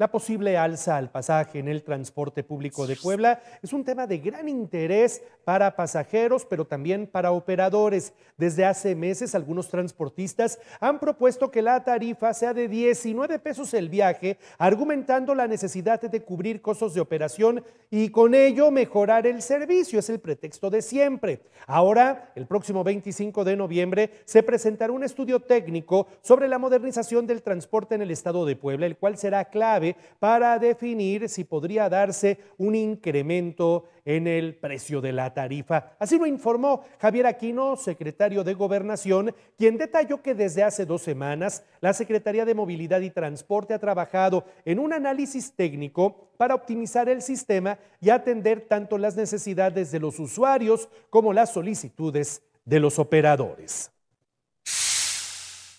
La posible alza al pasaje en el transporte público de Puebla es un tema de gran interés para pasajeros, pero también para operadores. Desde hace meses, algunos transportistas han propuesto que la tarifa sea de 19 pesos el viaje, argumentando la necesidad de cubrir costos de operación y con ello mejorar el servicio. Es el pretexto de siempre. Ahora, el próximo 25 de noviembre, se presentará un estudio técnico sobre la modernización del transporte en el estado de Puebla, el cual será clave para definir si podría darse un incremento en el precio de la tarifa. Así lo informó Javier Aquino, secretario de Gobernación, quien detalló que desde hace dos semanas la Secretaría de Movilidad y Transporte ha trabajado en un análisis técnico para optimizar el sistema y atender tanto las necesidades de los usuarios como las solicitudes de los operadores.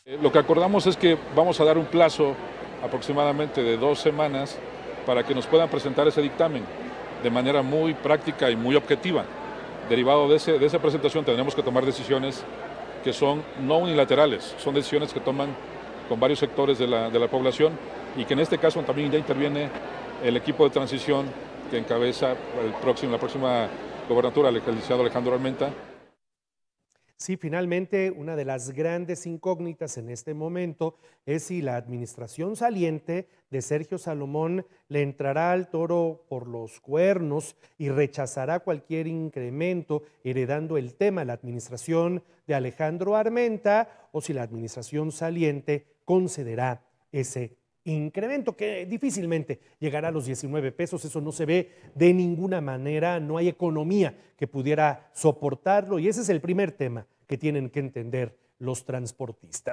Lo que acordamos es que vamos a dar un plazo aproximadamente de dos semanas para que nos puedan presentar ese dictamen de manera muy práctica y muy objetiva. Derivado de, esa presentación tendremos que tomar decisiones que son no unilaterales, son decisiones que toman con varios sectores de la, población y que en este caso también ya interviene el equipo de transición que encabeza el próximo, la próxima gobernatura, el licenciado Alejandro Armenta. Sí, finalmente, una de las grandes incógnitas en este momento es si la administración saliente de Sergio Salomón le entrará al toro por los cuernos y rechazará cualquier incremento, heredando el tema a la administración de Alejandro Armenta, o si la administración saliente concederá ese incremento que difícilmente llegará a los 19 pesos, eso no se ve de ninguna manera, no hay economía que pudiera soportarlo y ese es el primer tema que tienen que entender los transportistas.